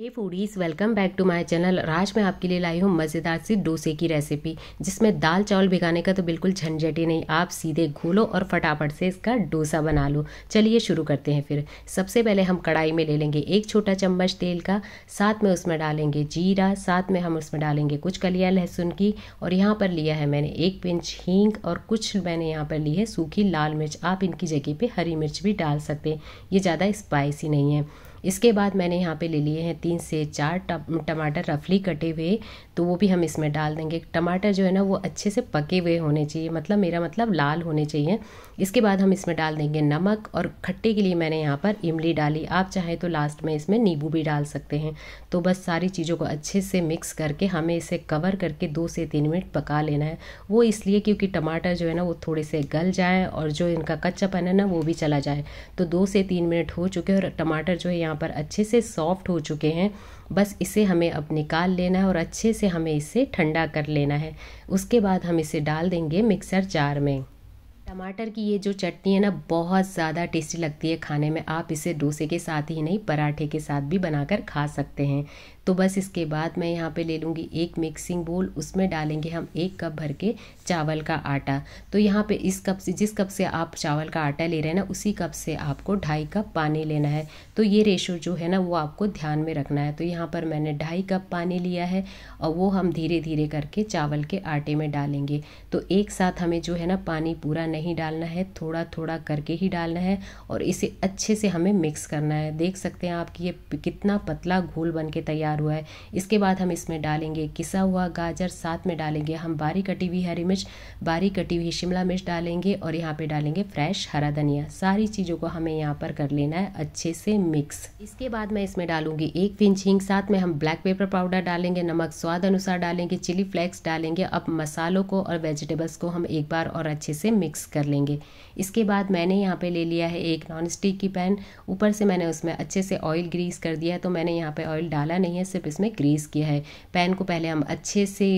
hey foodies welcome back to my channel आज मैं आपके लिए लाई हूँ मज़ेदार सी डोसे की रेसिपी जिसमें दाल चावल भिगाने का तो बिल्कुल झंझट ही नहीं आप सीधे घोलो और फटाफट से इसका डोसा बना लो चलिए शुरू करते हैं फिर सबसे पहले हम कढ़ाई में ले लेंगे एक छोटा चम्मच तेल का साथ में उसमें डालेंगे जीरा साथ में हम उसमें डालेंगे कुछ कलिया लहसुन की और यहाँ पर लिया है मैंने एक पिंच हींग और कुछ मैंने यहाँ पर ली है सूखी लाल मिर्च आप इनकी जगह पर हरी मिर्च भी डाल सकते हैं ये ज़्यादा स्पाइसी नहीं है इसके बाद मैंने यहाँ पे ले लिए हैं तीन से चार टमाटर रफली कटे हुए तो वो भी हम इसमें डाल देंगे टमाटर जो है ना वो अच्छे से पके हुए होने चाहिए मतलब मेरा मतलब लाल होने चाहिए इसके बाद हम इसमें डाल देंगे नमक और खट्टे के लिए मैंने यहाँ पर इमली डाली आप चाहें तो लास्ट में इसमें नींबू भी डाल सकते हैं तो बस सारी चीज़ों को अच्छे से मिक्स करके हमें इसे कवर करके दो से तीन मिनट पका लेना है वो इसलिए क्योंकि टमाटर जो है ना वो थोड़े से गल जाए और जो इनका कच्चापन है ना वो भी चला जाए तो दो से तीन मिनट हो चुके और टमाटर जो है यहाँ यहाँ पर अच्छे से सॉफ्ट हो चुके हैं बस इसे हमें अब निकाल लेना है और अच्छे से हमें इसे ठंडा कर लेना है उसके बाद हम इसे डाल देंगे मिक्सर जार में टमाटर की ये जो चटनी है ना बहुत ज़्यादा टेस्टी लगती है खाने में आप इसे डोसे के साथ ही नहीं पराठे के साथ भी बनाकर खा सकते हैं तो बस इसके बाद मैं यहाँ पे ले लूँगी एक मिक्सिंग बोल उसमें डालेंगे हम एक कप भर के चावल का आटा तो यहाँ पे इस कप से जिस कप से आप चावल का आटा ले रहे हैं ना उसी कप से आपको ढाई कप पानी लेना है तो ये रेशो जो है ना वो आपको ध्यान में रखना है तो यहाँ पर मैंने ढाई कप पानी लिया है और वो हम धीरे धीरे करके चावल के आटे में डालेंगे तो एक साथ हमें जो है ना पानी पूरा नहीं डालना है थोड़ा थोड़ा करके ही डालना है और इसे अच्छे से हमें मिक्स करना है देख सकते हैं आप कि ये कितना पतला घोल बन के तैयार हुआ है इसके बाद हम इसमें डालेंगे किसा हुआ गाजर साथ में डालेंगे हम बारीक कटी हुई हरी मिर्च बारीक कटी हुई शिमला मिर्च डालेंगे और यहाँ पे डालेंगे फ्रेश हरा धनिया सारी चीज़ों को हमें यहाँ पर कर लेना है अच्छे से मिक्स इसके बाद मैं इसमें डालूंगी एक पिंच हिंग साथ में हम ब्लैक पेपर पाउडर डालेंगे नमक स्वाद अनुसार डालेंगे चिली फ्लेक्स डालेंगे अब मसालों को और वेजिटेबल्स को हम एक बार और अच्छे से मिक्स मिक्स कर लेंगे इसके बाद मैंने यहाँ पे ले लिया है एक नॉन स्टिक की पैन ऊपर से मैंने उसमें अच्छे से ऑयल ग्रीस कर दिया है तो मैंने यहाँ पे ऑयल डाला नहीं है सिर्फ इसमें ग्रीस किया है पैन को पहले हम अच्छे से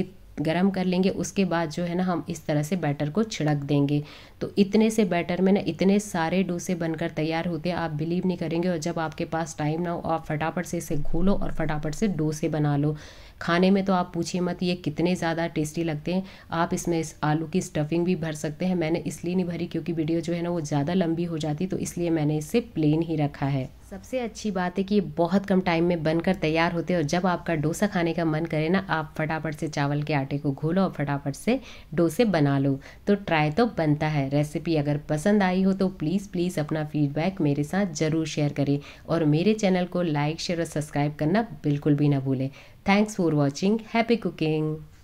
गर्म कर लेंगे उसके बाद जो है ना हम इस तरह से बैटर को छिड़क देंगे तो इतने से बैटर में ना इतने सारे डोसे बनकर तैयार होते हैं आप बिलीव नहीं करेंगे और जब आपके पास टाइम ना हो आप फटाफट से इसे घोलो और फटाफट से डोसे बना लो खाने में तो आप पूछिए मत ये कितने ज़्यादा टेस्टी लगते हैं आप इसमें इस आलू की स्टफिंग भी भर सकते हैं मैंने इसलिए नहीं भरी क्योंकि वीडियो जो है ना वो ज़्यादा लंबी हो जाती तो इसलिए मैंने इसे प्लेन ही रखा है सबसे अच्छी बात है कि ये बहुत कम टाइम में बनकर तैयार होते हैं और जब आपका डोसा खाने का मन करे ना आप फटाफट से चावल के आटे को घोलो और फटाफट से डोसे बना लो तो ट्राई तो बनता है रेसिपी अगर पसंद आई हो तो प्लीज़ प्लीज़ अपना फीडबैक मेरे साथ ज़रूर शेयर करें और मेरे चैनल को लाइक शेयर और सब्सक्राइब करना बिल्कुल भी ना भूलें thanks for watching happy cooking